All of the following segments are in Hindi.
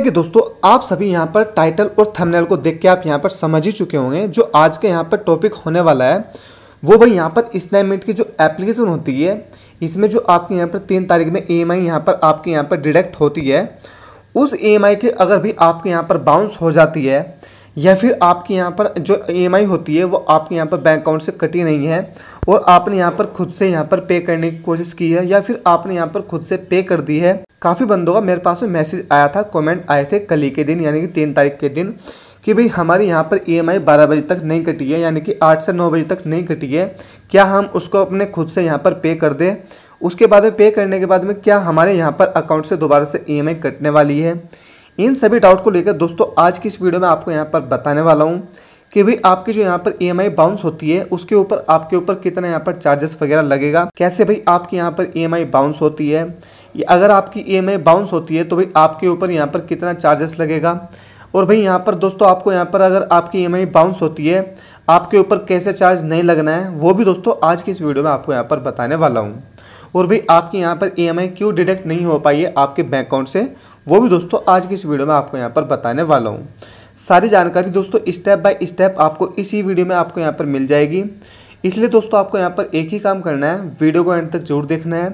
देखिए दोस्तों आप सभी यहाँ पर टाइटल और थंबनेल को देख के आप यहाँ पर समझ ही चुके होंगे जो आज के यहाँ पर टॉपिक होने वाला है वो भाई यहाँ पर स्नैपमीट की जो एप्लीकेशन होती है इसमें जो आपके यहाँ पर तीन तारीख में ई एम आई यहाँ पर आपके यहाँ पर डिडक्ट होती है उस ई एम आई की अगर भी आपके यहाँ पर बाउंस हो जाती है या फिर आपके यहाँ पर जो ई e होती है वो आपके यहाँ पर बैंक अकाउंट से कटी नहीं है और आपने यहाँ पर खुद से यहाँ पर पे करने की कोशिश की है या फिर आपने यहाँ पर खुद से पे कर दी है काफ़ी बंदों का मेरे पास में मैसेज आया था कमेंट आए थे कल के दिन यानी कि तीन तारीख के दिन कि भाई हमारे यहाँ पर ई एम आई बारह बजे तक नहीं कटी है यानी कि आठ से नौ बजे तक नहीं कटी है क्या हम उसको अपने खुद से यहाँ पर पे कर दें उसके बाद में पे करने के बाद में क्या हमारे यहाँ पर अकाउंट से दोबारा से ई एम आई कटने वाली है इन सभी डाउट को लेकर दोस्तों आज की इस वीडियो में आपको यहाँ पर बताने वाला हूँ कि भाई आपकी जो यहाँ पर ई एम आई बाउंस होती है उसके ऊपर आपके ऊपर कितना यहाँ पर चार्जेस वगैरह लगेगा कैसे भाई आपके यहाँ पर ई एम आई बाउंस होती है अगर आपकी ई एम आई बाउंस होती है तो भाई आपके ऊपर यहाँ पर कितना चार्जेस लगेगा और भाई यहाँ पर दोस्तों आपको यहाँ पर अगर आपकी ई एम आई बाउंस होती है आपके ऊपर कैसे चार्ज नहीं लगना है वो भी दोस्तों आज की इस वीडियो में आपको यहाँ पर बताने वाला हूँ और भाई आपके यहाँ पर ई e क्यों डिडक्ट नहीं हो पाई है आपके बैंक अकाउंट से वो भी दोस्तों आज की इस वीडियो में आपको यहाँ पर बताने वाला हूँ सारी जानकारी दोस्तों स्टेप बाय स्टेप आपको इसी वीडियो में आपको यहाँ पर मिल जाएगी इसलिए दोस्तों आपको यहाँ पर एक ही काम करना है वीडियो को एंड तक जरूर देखना है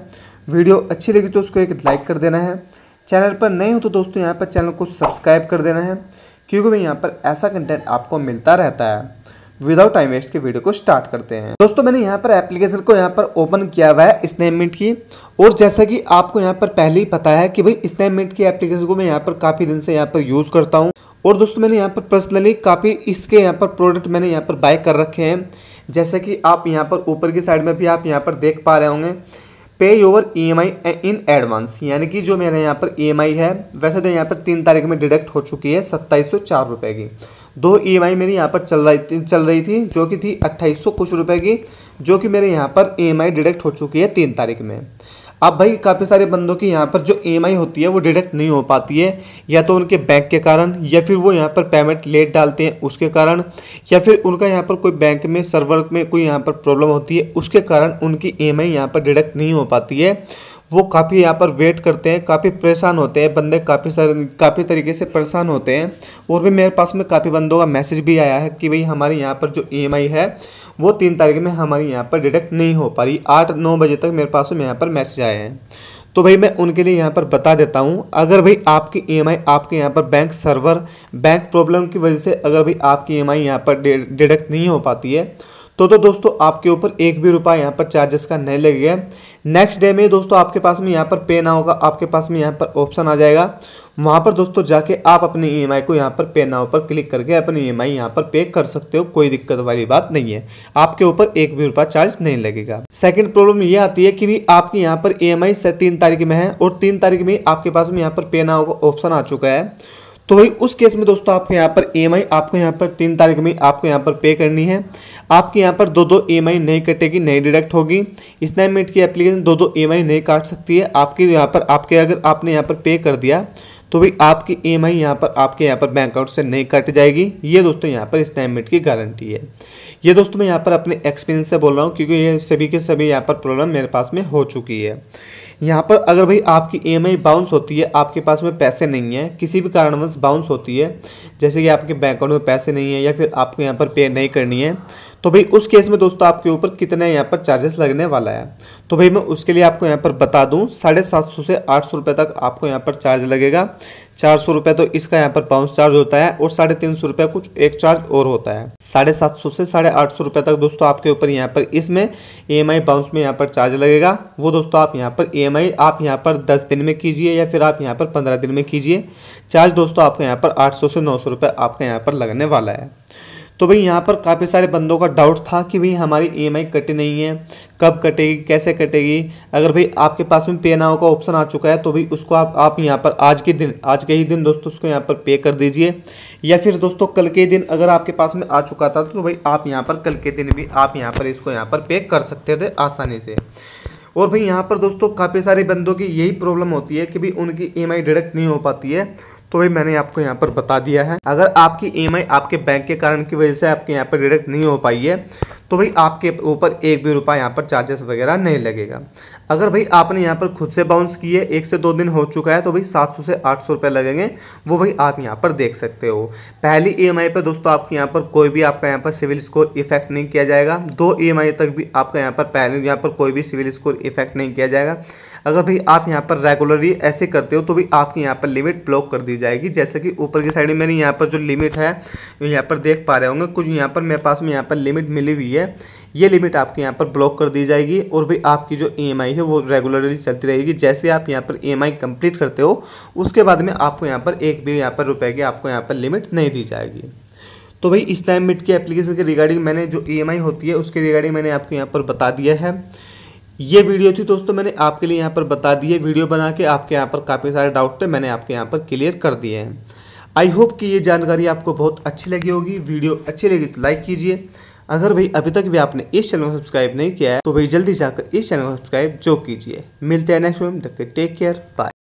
वीडियो अच्छी लगी तो उसको एक लाइक कर देना है चैनल पर नए हो तो दोस्तों यहाँ पर चैनल को सब्सक्राइब कर देना है क्योंकि भाई यहाँ पर ऐसा कंटेंट आपको मिलता रहता है विदाउट टाइम वेस्ट के वीडियो को स्टार्ट करते हैं दोस्तों मैंने यहाँ पर एप्लीकेशन को यहाँ पर ओपन किया हुआ है स्नैपमिट की और जैसा कि आपको यहाँ पर पहले ही पता है कि भाई स्नैपमिट की एप्लीकेशन को मैं यहाँ पर काफ़ी दिन से यहाँ पर यूज़ करता हूँ और दोस्तों मैंने यहाँ पर पर्सनली काफ़ी इसके यहाँ पर प्रोडक्ट मैंने यहाँ पर बाय कर रखे हैं जैसे कि आप यहाँ पर ऊपर की साइड में भी आप यहाँ पर देख पा रहे होंगे pay your E M I in advance यानी कि जो मेरा यहाँ पर ई एम आई है वैसे तो यहाँ पर तीन तारीख में डिडक्ट हो चुकी है सत्ताईस सौ चार रुपये की दो ईएमआई e मेरी यहाँ पर चल रही थी चल रही थी जो कि थी अट्ठाईस सौ कुछ रुपए की जो कि मेरे यहाँ पर ईएमआई e डिडक्ट हो चुकी है तीन तारीख में अब भाई काफ़ी सारे बंदों की यहाँ पर जो ई e होती है वो डिडक्ट नहीं हो पाती है या तो उनके बैंक के कारण या फिर वो यहाँ पर पेमेंट लेट डालते हैं उसके कारण या फिर उनका यहाँ पर कोई बैंक में सर्वर में कोई यहाँ पर प्रॉब्लम होती है उसके कारण उनकी ई एम यहाँ पर डिडक्ट नहीं हो पाती है वो काफ़ी यहाँ पर वेट करते हैं काफ़ी परेशान होते हैं बंदे काफ़ी सारे काफ़ी तरीके से परेशान होते हैं और भी मेरे पास में काफ़ी बंदों का मैसेज भी आया है कि भाई हमारे यहाँ पर जो ई e है वो तीन तारीख में हमारे यहाँ पर डिटेक्ट नहीं हो पा रही आठ नौ बजे तक मेरे पास में यहाँ पर मैसेज आए हैं तो भाई मैं उनके लिए यहाँ पर बता देता हूँ अगर भाई आपकी ई e आपके यहाँ पर बैंक सर्वर बैंक प्रॉब्लम की वजह से अगर भाई आपकी ई e एम यहाँ पर डिडक्ट नहीं हो पाती है तो तो दोस्तों आपके ऊपर एक भी रुपया यहाँ पर चार्जेस का नहीं लगेगा नेक्स्ट डे में दोस्तों आपके पास में यहाँ पर पे ना होगा आपके पास में यहाँ पर ऑप्शन आ जाएगा वहाँ पर दोस्तों जाके आप अपनी ई e को यहाँ पर पे नाव पर क्लिक करके अपनी ई e एम यहाँ पर पे कर सकते हो कोई दिक्कत वाली बात नहीं है आपके ऊपर एक भी रुपया चार्ज नहीं लगेगा सेकंड प्रॉब्लम ये आती है कि भी आपकी यहाँ पर ई एम आई तीन तारीख में है और तीन तारीख में आपके पास में यहाँ पर पे ना होगा ऑप्शन आ चुका है तो वही उस केस में दोस्तों आपके यहाँ पर ई e आपको यहाँ पर तीन तारीख में आपको यहाँ पर पे करनी है आपके यहाँ पर दो दो ई नहीं कटेगी नहीं डिडक्ट होगी स्नैपमीट की एप्लीकेशन दो दो ई नहीं काट सकती है आपके यहाँ पर आपके अगर आपने यहाँ पर पे कर दिया तो भाई आपकी ई एम आई यहाँ पर आपके यहाँ पर बैंक अकाउंट से नहीं कट जाएगी ये दोस्तों यहाँ पर स्नैपमीट की गारंटी है ये दोस्तों मैं यहाँ पर अपने एक्सपीरियंस से बोल रहा हूँ क्योंकि ये सभी के सभी यहाँ पर प्रॉब्लम मेरे पास में हो चुकी है यहाँ पर अगर भाई आपकी ई e बाउंस होती है आपके पास में पैसे नहीं है किसी भी कारणवश बाउंस होती है जैसे कि आपके बैंक अकाउंट में पैसे नहीं है या फिर आपको यहाँ पर पे नहीं करनी है तो भाई उस केस में दोस्तों आपके ऊपर कितने यहाँ पर चार्जेस लगने वाला है तो भाई मैं उसके लिए आपको यहाँ पर बता दूँ साढ़े सात सौ से आठ सौ रुपये तक आपको यहाँ पर चार्ज लगेगा चार सौ रुपये तो इसका यहाँ पर पाउंस चार्ज होता है और साढ़े तीन सौ रुपये कुछ एक चार्ज और होता है साढ़े सात सौ से साढ़े आठ सौ रुपये तक दोस्तों आपके ऊपर यहाँ पर इसमें ई एम आई पाउंस में यहाँ पर चार्ज लगेगा वो दोस्तों आप यहाँ पर ई एम आई आप यहाँ पर दस दिन में कीजिए या फिर आप यहाँ पर पंद्रह दिन में कीजिए चार्ज दोस्तों आपको यहाँ पर आठ सौ से नौ सौ रुपये आपका यहाँ पर लगने वाला है तो भाई यहाँ पर काफ़ी सारे बंदों का डाउट था कि भाई हमारी ई e कटी नहीं है कब कटेगी कैसे कटेगी अगर भाई आपके पास में पे नाव का ऑप्शन आ चुका है तो भाई उसको आप आप यहाँ पर आज के दिन आज के ही दिन दोस्तों उसको यहाँ पर पे कर दीजिए या फिर दोस्तों कल के दिन अगर आपके पास में आ चुका था तो भाई आप यहाँ पर कल के दिन भी आप यहाँ पर इसको यहाँ पर पे कर सकते थे आसानी से और भाई यहाँ पर दोस्तों काफ़ी सारे बंदों की यही प्रॉब्लम होती है कि भाई उनकी ई एम डिडक्ट नहीं हो पाती है तो भाई मैंने आपको यहाँ पर बता दिया है अगर आपकी ई e आपके बैंक के कारण की वजह से आपके यहाँ पर डिडक्ट नहीं हो पाई है तो भाई आपके ऊपर एक भी रुपया यहाँ पर चार्जेस वगैरह नहीं लगेगा अगर भाई आपने यहाँ पर खुद से बाउंस किए एक से दो दिन हो चुका है तो भाई सात सौ से आठ सौ रुपये लगेंगे वो भाई आप यहाँ पर देख सकते हो पहली ई एम आई पर दोस्तों आपके यहाँ पर कोई भी आपका यहाँ पर सिविल स्कोर इफेक्ट नहीं किया जाएगा दो ई एम आई तक भी आपका यहाँ पर पहले यहाँ पर कोई भी सिविल स्कोर इफेक्ट नहीं किया जाएगा अगर भाई आप यहाँ पर रेगुलरली ऐसे करते हो तो भी आपकी यहाँ पर लिमिट ब्लॉक कर दी जाएगी जैसे कि ऊपर की साइड में मैंने यहाँ पर जो लिमिट है यहाँ पर देख पा रहे होंगे कुछ यहाँ पर मेरे पास में यहाँ पर लिमिट मिली हुई है ये लिमिट आपके यहाँ पर ब्लॉक कर दी जाएगी और भी आपकी जो ई है वो रेगुलरली चलती रहेगी जैसे आप यहाँ पर ई एम कंप्लीट करते हो उसके बाद में आपको यहाँ पर एक भी यहाँ पर रुपए की आपको यहाँ पर लिमिट नहीं दी जाएगी तो भाई इस टाइम मिट की एप्लीकेशन के रिगार्डिंग मैंने जो ई होती है उसके रिगार्डिंग मैंने आपको यहाँ पर बता दिया है ये वीडियो थी दोस्तों मैंने आपके लिए यहाँ पर बता दिए वीडियो बना के आपके यहाँ पर काफ़ी सारे डाउट थे मैंने आपके यहाँ पर क्लियर कर दिए हैं आई होप कि ये जानकारी आपको बहुत अच्छी लगी होगी वीडियो अच्छी लगी तो लाइक कीजिए अगर भाई अभी तक भी आपने इस चैनल को सब्सक्राइब नहीं किया है तो भाई जल्दी जाकर इस चैनल को सब्सक्राइब जो कीजिए मिलते हैं नेक्स्ट वीडियो तक टेक केयर बाय